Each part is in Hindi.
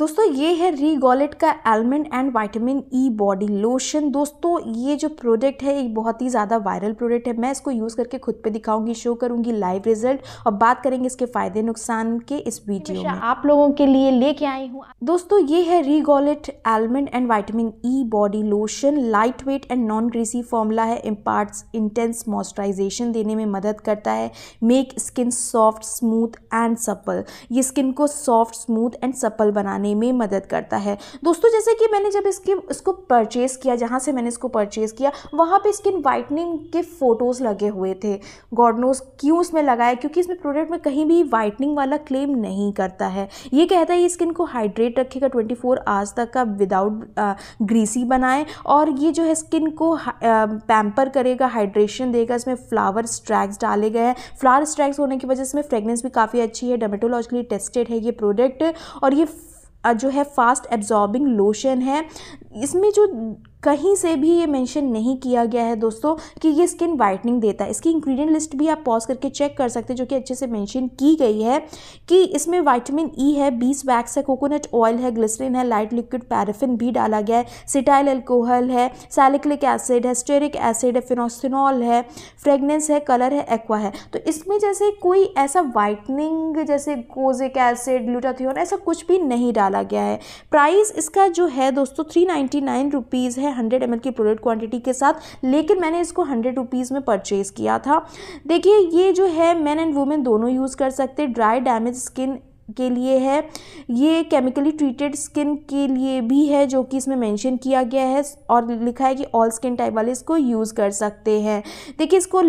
दोस्तों ये है रीगॉलेट का almond and vitamin E body lotion दोस्तों ये जो प्रोडक्ट है ये बहुत ही ज़्यादा वायरल प्रोडक्ट है मैं इसको यूज़ करके खुद पे दिखाऊंगी शो करूंगी लाइव रिजल्ट और बात करेंगे इसके फ़ायदे नुकसान के इस वीडियो में आप लोगों के लिए लेके आई हूँ दोस्तों ये है रीगॉलेट almond and vitamin E body lotion light weight and non greasy formula है इम्पार्ट इंटेंस मॉइस्चराइजेशन देने में मदद करता है make skin soft smooth and supple ये स्किन को सॉफ्ट स्मूथ एंड सपल बनाने बनाने में मदद करता है दोस्तों जैसे कि मैंने जब इसकी इसको परचेज़ किया जहाँ से मैंने इसको परचेज़ किया वहाँ पे स्किन वाइटनिंग के फ़ोटोज़ लगे हुए थे गॉडनोज क्यों इसमें लगाया क्योंकि इसमें प्रोडक्ट में कहीं भी वाइटनिंग वाला क्लेम नहीं करता है ये कहता है ये स्किन को हाइड्रेट रखेगा ट्वेंटी फोर आवर्स तक का विदाउट ग्रीसी बनाएं और ये जो है स्किन को पैम्पर करेगा हाइड्रेशन देगा इसमें फ्लावर स्ट्रैक्स डाले गए हैं फ्लावर स्ट्रैक्स होने की वजह से इसमें फ्रेगनेंस भी काफ़ी अच्छी है डर्मेटोलॉजिकली टेस्टेड है ये प्रोडक्ट और ये जो है फास्ट एब्जॉर्बिंग लोशन है इसमें जो कहीं से भी ये मेंशन नहीं किया गया है दोस्तों कि ये स्किन वाइटनिंग देता है इसकी इंग्रेडिएंट लिस्ट भी आप पॉज करके चेक कर सकते हैं जो कि अच्छे से मेंशन की गई है कि इसमें विटामिन ई e है बीस वैक्स है कोकोनट ऑयल है ग्लिसरीन है लाइट लिक्विड पैराफिन भी डाला गया है सिटाइल एल्कोहल है सैलिक्लिक एसिड है स्टेरिक एसिड है फिनोसिनॉल है फ्रेगनेंस है कलर है एक्वा है तो इसमें जैसे कोई ऐसा वाइटनिंग जैसे कोजिक एसिड ग्लूटाथियोन ऐसा कुछ भी नहीं डाला गया है प्राइस इसका जो है दोस्तों थ्री नाइन्टी है है हंड्रेड एम की प्रोडक्ट क्वान्टिटी के साथ लेकिन मैंने इसको हंड्रेड रुपीज़ में परचेज़ किया था देखिए ये जो है मैन एंड वुमेन दोनों यूज़ कर सकते ड्राई डैमेज स्किन के लिए है ये केमिकली ट्रीटेड स्किन के लिए भी है जो कि इसमें मेंशन किया गया है और लिखा है कि ऑल स्किन टाइप वाले इसको यूज़ कर सकते हैं देखिए इसको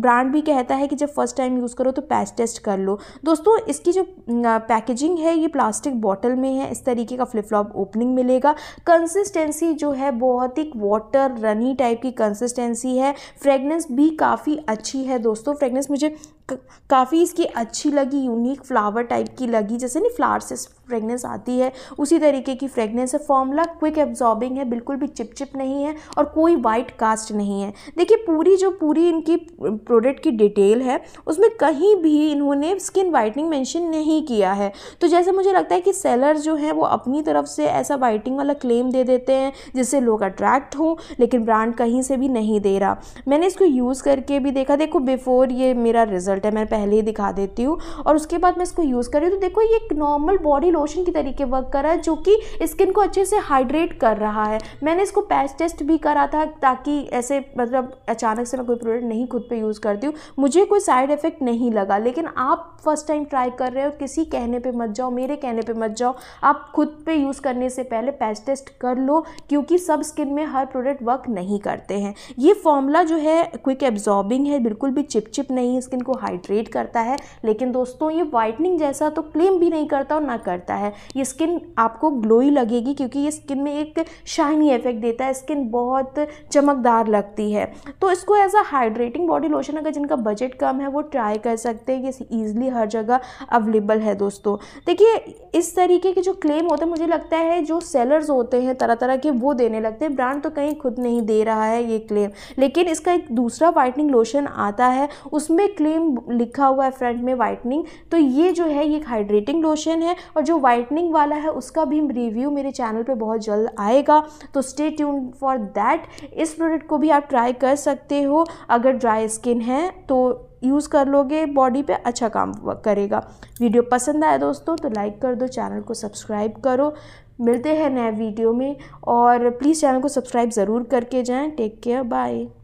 ब्रांड भी कहता है कि जब फर्स्ट टाइम यूज़ करो तो पैच टेस्ट कर लो दोस्तों इसकी जो पैकेजिंग है ये प्लास्टिक बॉटल में है इस तरीके का फ्लिप फ्लॉप ओपनिंग मिलेगा कंसिस्टेंसी जो है बहुत ही वाटर रनी टाइप की कंसिस्टेंसी है फ्रेगनेंस भी काफ़ी अच्छी है दोस्तों फ्रेगनेंस मुझे काफ़ी इसकी अच्छी लगी यूनिक फ्लावर टाइप की लगी जैसे नहीं फ्लावर से फ्रेगनेंस आती है उसी तरीके की फ्रेगनेंस है फॉर्मूला क्विक एब्जॉर्बिंग है बिल्कुल भी चिपचिप नहीं है और कोई वाइट कास्ट नहीं है देखिए पूरी जो पूरी इनकी प्रोडक्ट की डिटेल है उसमें कहीं भी इन्होंने स्किन वाइटनिंग मेंशन नहीं किया है तो जैसे मुझे लगता है कि सेलर जो हैं वो अपनी तरफ से ऐसा वाइटिंग वाला क्लेम दे देते हैं जिससे लोग अट्रैक्ट हों लेकिन ब्रांड कहीं से भी नहीं दे रहा मैंने इसको यूज़ करके भी देखा देखो बिफ़ोर ये मेरा रिज़ल्ट है मैं पहले ही दिखा देती हूँ और उसके बाद मैं इसको यूज़ कर रही हूँ तो देखो ये एक नॉर्मल बॉडी लोशन की तरीके वर्क कर रहा है जो कि स्किन को अच्छे से हाइड्रेट कर रहा है मैंने इसको पैच टेस्ट भी करा था ताकि ऐसे मतलब अचानक से मैं कोई प्रोडक्ट नहीं खुद पे यूज़ करती हूँ मुझे कोई साइड इफ़ेक्ट नहीं लगा लेकिन आप फर्स्ट टाइम ट्राई कर रहे हो किसी कहने पर मत जाओ मेरे कहने पर मत जाओ आप खुद पे यूज़ करने से पहले पैच टेस्ट कर लो क्योंकि सब स्किन में हर प्रोडक्ट वर्क नहीं करते हैं ये फॉर्मूला जो है क्विक एब्जॉर्बिंग है बिल्कुल भी चिपचिप नहीं स्किन को हाइड्रेट करता है लेकिन दोस्तों ये वाइटनिंग जैसा तो क्लेम भी नहीं करता और ना करता जाता है ये स्किन आपको ग्लोई लगेगी क्योंकि ये स्किन में एक शाइनी इफेक्ट देता है स्किन बहुत चमकदार लगती है तो इसको as a hydrating body lotion अगर जिनका बजट कम है वो ट्राई कर सकते हैं ये ईजिली हर जगह अवेलेबल है दोस्तों देखिए इस तरीके के जो क्लेम होते हैं मुझे लगता है जो सेलर्स होते हैं तरह तरह के वो देने लगते हैं ब्रांड तो कहीं खुद नहीं दे रहा है ये क्लेम लेकिन इसका एक दूसरा वाइटनिंग लोशन आता है उसमें क्लेम लिखा हुआ है फ्रंट में वाइटनिंग तो ये जो है ये एक हाइड्रेटिंग लोशन है और जो वाइटनिंग वाला है उसका भी रिव्यू मेरे चैनल पे बहुत जल्द आएगा तो स्टे ट्यून फॉर दैट इस प्रोडक्ट को भी आप ट्राई कर सकते हो अगर ड्राई स्किन है तो यूज़ कर लोगे बॉडी पे अच्छा काम करेगा वीडियो पसंद आया दोस्तों तो लाइक कर दो चैनल को सब्सक्राइब करो मिलते हैं नए वीडियो में और प्लीज़ चैनल को सब्सक्राइब ज़रूर करके जाएं टेक केयर बाय